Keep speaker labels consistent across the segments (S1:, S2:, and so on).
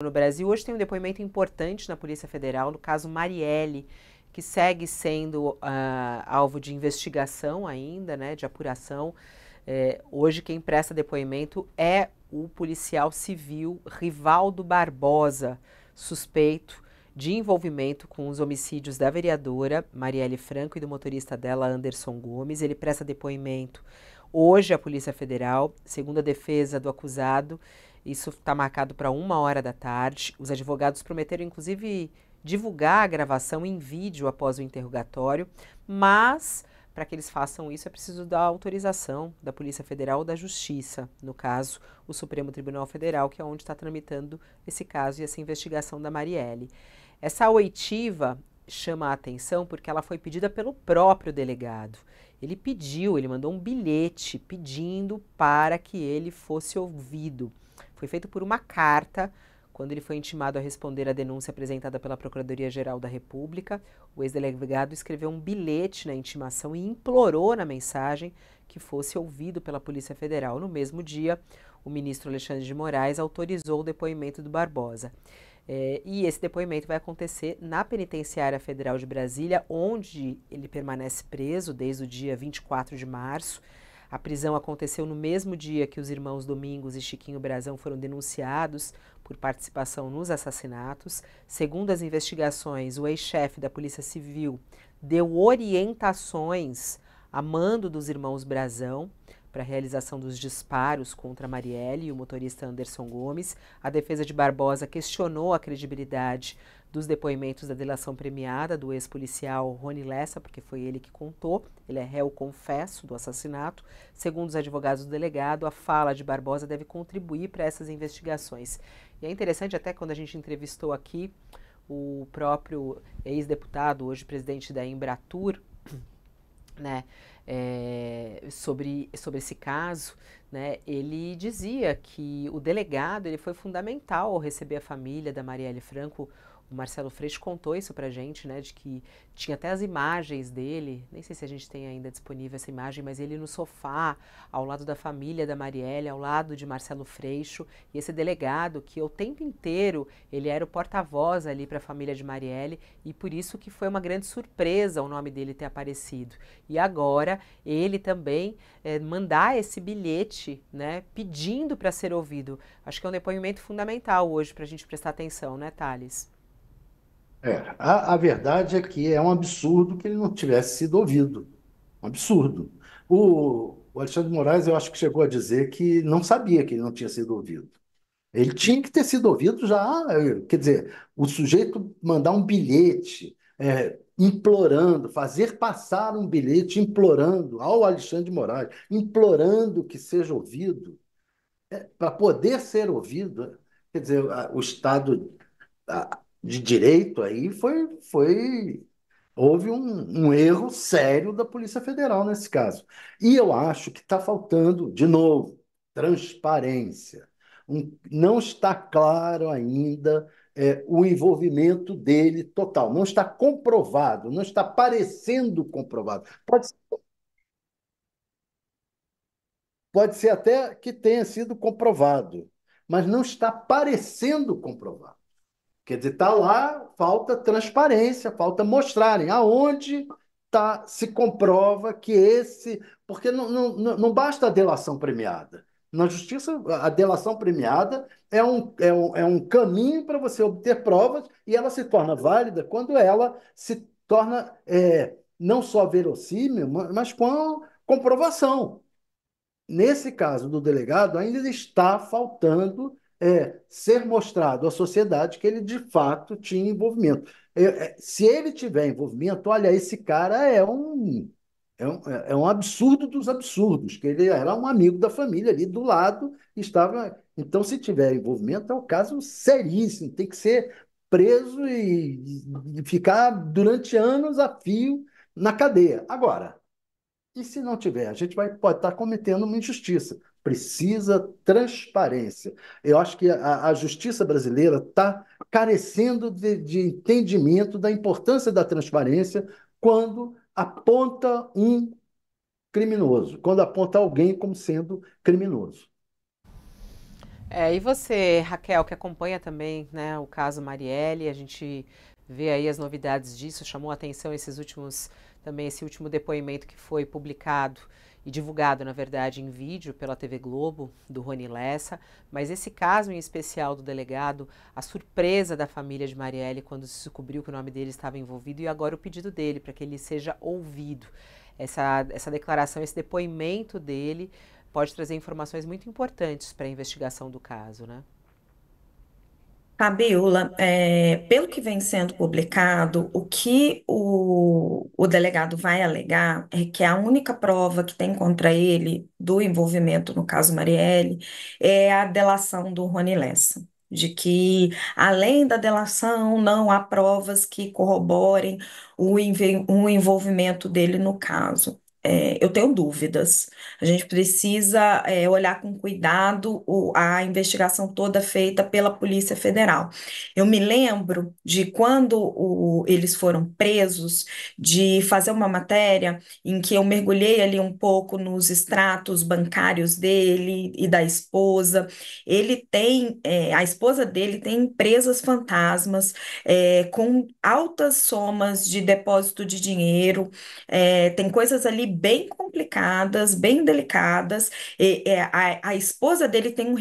S1: No Brasil, hoje tem um depoimento importante na Polícia Federal, no caso Marielle, que segue sendo uh, alvo de investigação ainda, né, de apuração. Eh, hoje, quem presta depoimento é o policial civil Rivaldo Barbosa, suspeito de envolvimento com os homicídios da vereadora Marielle Franco e do motorista dela, Anderson Gomes. Ele presta depoimento hoje à Polícia Federal, segundo a defesa do acusado. Isso está marcado para uma hora da tarde. Os advogados prometeram, inclusive, divulgar a gravação em vídeo após o interrogatório, mas para que eles façam isso é preciso da autorização da Polícia Federal ou da Justiça, no caso, o Supremo Tribunal Federal, que é onde está tramitando esse caso e essa investigação da Marielle. Essa oitiva chama a atenção porque ela foi pedida pelo próprio delegado. Ele pediu, ele mandou um bilhete pedindo para que ele fosse ouvido. Foi feito por uma carta quando ele foi intimado a responder à denúncia apresentada pela Procuradoria-Geral da República, o ex-delegado escreveu um bilhete na intimação e implorou na mensagem que fosse ouvido pela Polícia Federal. No mesmo dia, o ministro Alexandre de Moraes autorizou o depoimento do Barbosa. É, e esse depoimento vai acontecer na Penitenciária Federal de Brasília, onde ele permanece preso desde o dia 24 de março. A prisão aconteceu no mesmo dia que os irmãos Domingos e Chiquinho Brazão foram denunciados por participação nos assassinatos. Segundo as investigações, o ex-chefe da Polícia Civil deu orientações a mando dos irmãos Brazão para a realização dos disparos contra Marielle e o motorista Anderson Gomes, a defesa de Barbosa questionou a credibilidade dos depoimentos da delação premiada do ex-policial Rony Lessa, porque foi ele que contou, ele é réu confesso do assassinato. Segundo os advogados do delegado, a fala de Barbosa deve contribuir para essas investigações. E é interessante até quando a gente entrevistou aqui o próprio ex-deputado, hoje presidente da Embratur, né, é, sobre, sobre esse caso, né, ele dizia que o delegado ele foi fundamental ao receber a família da Marielle Franco o Marcelo Freixo contou isso pra gente, né? De que tinha até as imagens dele, nem sei se a gente tem ainda disponível essa imagem, mas ele no sofá, ao lado da família da Marielle, ao lado de Marcelo Freixo, e esse delegado que o tempo inteiro ele era o porta-voz ali para a família de Marielle, e por isso que foi uma grande surpresa o nome dele ter aparecido. E agora ele também é, mandar esse bilhete, né? Pedindo para ser ouvido. Acho que é um depoimento fundamental hoje para a gente prestar atenção, né, Thales?
S2: É, a, a verdade é que é um absurdo que ele não tivesse sido ouvido. Um absurdo. O, o Alexandre Moraes, eu acho que chegou a dizer que não sabia que ele não tinha sido ouvido. Ele tinha que ter sido ouvido já, quer dizer, o sujeito mandar um bilhete é, implorando, fazer passar um bilhete implorando ao Alexandre de Moraes, implorando que seja ouvido, é, para poder ser ouvido, quer dizer, o Estado, a, de direito aí foi, foi houve um, um, erro sério da Polícia Federal nesse caso. E eu acho que está faltando, de novo, transparência. Um, não está claro ainda é, o envolvimento dele total. Não está comprovado, não está parecendo comprovado. Pode pode ser até que tenha sido comprovado, mas não está parecendo comprovado. Quer dizer, está lá, falta transparência, falta mostrarem aonde tá, se comprova que esse. Porque não, não, não basta a delação premiada. Na justiça, a delação premiada é um, é um, é um caminho para você obter provas e ela se torna válida quando ela se torna é, não só verossímil, mas com comprovação. Nesse caso do delegado, ainda está faltando é ser mostrado à sociedade que ele de fato tinha envolvimento. É, é, se ele tiver envolvimento, olha, esse cara é um, é um, é, é um absurdo dos absurdos, que ele era um amigo da família ali do lado, estava. Então, se tiver envolvimento, é um caso seríssimo, tem que ser preso e, e ficar durante anos a fio na cadeia. Agora, e se não tiver? A gente vai, pode estar cometendo uma injustiça precisa transparência. Eu acho que a, a justiça brasileira está carecendo de, de entendimento da importância da transparência quando aponta um criminoso, quando aponta alguém como sendo criminoso.
S1: É, e você, Raquel, que acompanha também né, o caso Marielle, a gente vê aí as novidades disso, chamou a atenção esses últimos, também esse último depoimento que foi publicado e divulgado, na verdade, em vídeo pela TV Globo, do Rony Lessa, mas esse caso em especial do delegado, a surpresa da família de Marielle quando se descobriu que o nome dele estava envolvido e agora o pedido dele para que ele seja ouvido. Essa, essa declaração, esse depoimento dele pode trazer informações muito importantes para a investigação do caso, né?
S3: Fabiola, é, eh, pelo que vem sendo publicado, o que o, o delegado vai alegar é que a única prova que tem contra ele do envolvimento no caso Marielle é a delação do Rony Lessa de que, além da delação, não há provas que corroborem o, envolvimento dele no caso. É, eu tenho dúvidas. A gente precisa, é, olhar com cuidado o- a investigação toda feita pela Polícia Federal. Eu me lembro de quando o- eles foram presos, de fazer uma matéria em que eu mergulhei ali um pouco nos extratos bancários dele e da esposa. Ele tem, é, a esposa dele tem empresas fantasmas, é, com altas somas de depósito de dinheiro, é, tem coisas ali bem complicadas, bem delicadas. E, é, a, a, esposa dele tem um,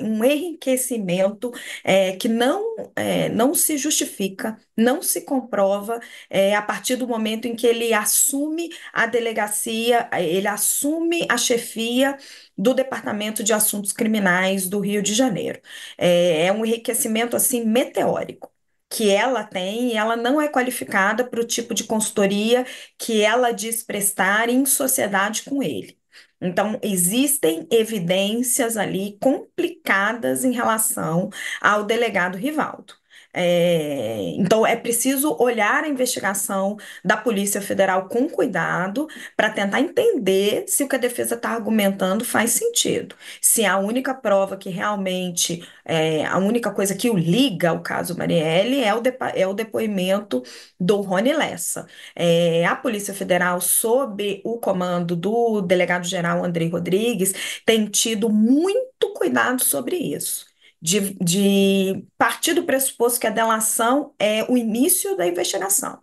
S3: um enriquecimento é, que não, é, não se justifica, não se comprova é, a partir do momento em que ele assume a delegacia, é, ele assume a chefia do Departamento de Assuntos Criminais do Rio de Janeiro. É, é um enriquecimento assim meteórico que ela tem e ela não é qualificada para o tipo de consultoria que ela diz prestar em sociedade com ele. Então, existem evidências ali complicadas em relação ao delegado Rivaldo. É, então, é preciso olhar a investigação da Polícia Federal com cuidado para tentar entender se o que a defesa está argumentando faz sentido. Se a única prova que realmente, é, a única coisa que o liga ao caso Marielle é o, é o depoimento do Rony Lessa. É, a Polícia Federal, sob o comando do delegado-geral Andrei Rodrigues, tem tido muito cuidado sobre isso de, de partir do pressuposto que a delação é o início da investigação.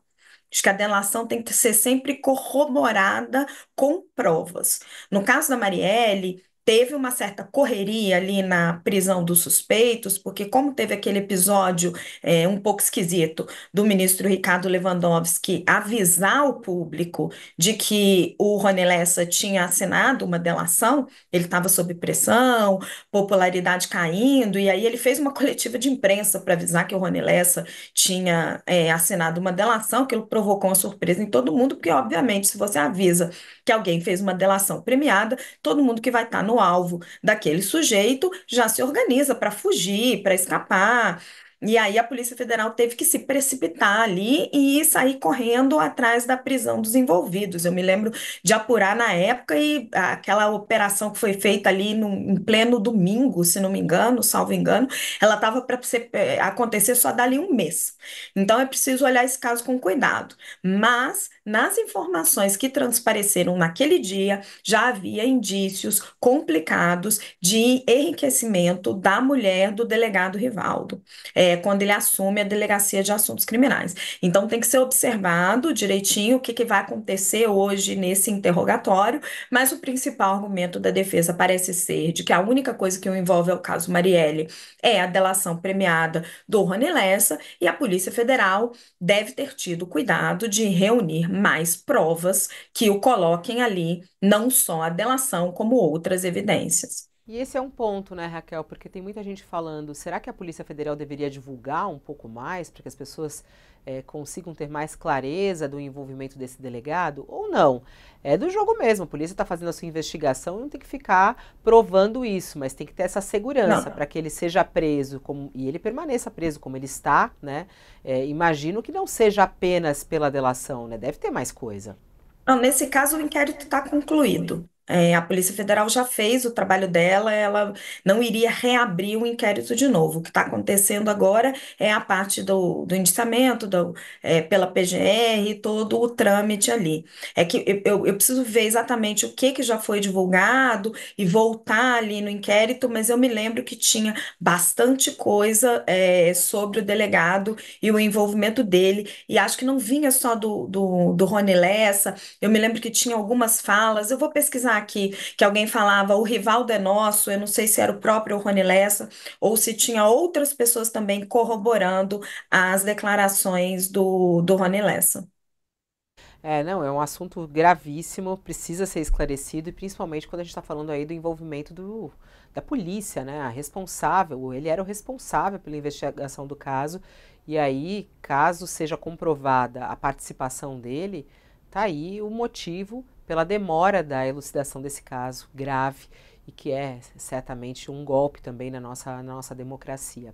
S3: Diz que a delação tem que ser sempre corroborada com provas. No caso da Marielle, teve uma certa correria ali na prisão dos suspeitos, porque como teve aquele episódio é, um pouco esquisito do ministro Ricardo Lewandowski avisar o público de que o Rony Lessa tinha assinado uma delação, ele estava sob pressão, popularidade caindo, e aí ele fez uma coletiva de imprensa para avisar que o Rony Lessa tinha é, assinado uma delação, que ele provocou uma surpresa em todo mundo, porque obviamente se você avisa que alguém fez uma delação premiada, todo mundo que vai estar tá no no alvo daquele sujeito, já se organiza para fugir, para escapar, e aí a Polícia Federal teve que se precipitar ali e sair correndo atrás da prisão dos envolvidos. Eu me lembro de apurar na época e aquela operação que foi feita ali no, em pleno domingo, se não me engano, salvo engano, ela estava para é, acontecer só dali um mês. Então é preciso olhar esse caso com cuidado. Mas nas informações que transpareceram naquele dia, já havia indícios complicados de enriquecimento da mulher do delegado Rivaldo. É, é, quando ele assume a Delegacia de Assuntos Criminais. Então, tem que ser observado direitinho o que, que vai acontecer hoje nesse interrogatório, mas o principal argumento da defesa parece ser de que a única coisa que o envolve é o caso Marielle é a delação premiada do Rony Lessa e a Polícia Federal deve ter tido cuidado de reunir mais provas que o coloquem ali, não só a delação, como outras evidências.
S1: E esse é um ponto, né, Raquel? Porque tem muita gente falando: será que a Polícia Federal deveria divulgar um pouco mais para que as pessoas é, consigam ter mais clareza do envolvimento desse delegado? Ou não? É do jogo mesmo. A polícia está fazendo a sua investigação e não tem que ficar provando isso, mas tem que ter essa segurança para que ele seja preso como, e ele permaneça preso como ele está, né? É, imagino que não seja apenas pela delação, né? Deve ter mais coisa.
S3: Não, nesse caso, o inquérito está concluído. É, a Polícia Federal já fez o trabalho dela, ela não iria reabrir o inquérito de novo. O que está acontecendo agora é a parte do, do indiciamento do, é, pela PGR, todo o trâmite ali. É que eu, eu preciso ver exatamente o que, que já foi divulgado e voltar ali no inquérito, mas eu me lembro que tinha bastante coisa é, sobre o delegado e o envolvimento dele, e acho que não vinha só do, do, do Rony Lessa, eu me lembro que tinha algumas falas, eu vou pesquisar pensar que, que alguém falava o Rivaldo é nosso, eu não sei se era o próprio Rony Lessa, ou se tinha outras pessoas também corroborando as declarações do, do Rony Lessa.
S1: É, não, é um assunto gravíssimo, precisa ser esclarecido, e principalmente quando a gente está falando aí do envolvimento do, da polícia, né? A responsável, ele era o responsável pela investigação do caso, e aí, caso seja comprovada a participação dele, tá aí o motivo pela demora da elucidação desse caso grave e que é certamente um golpe também na nossa, na nossa democracia.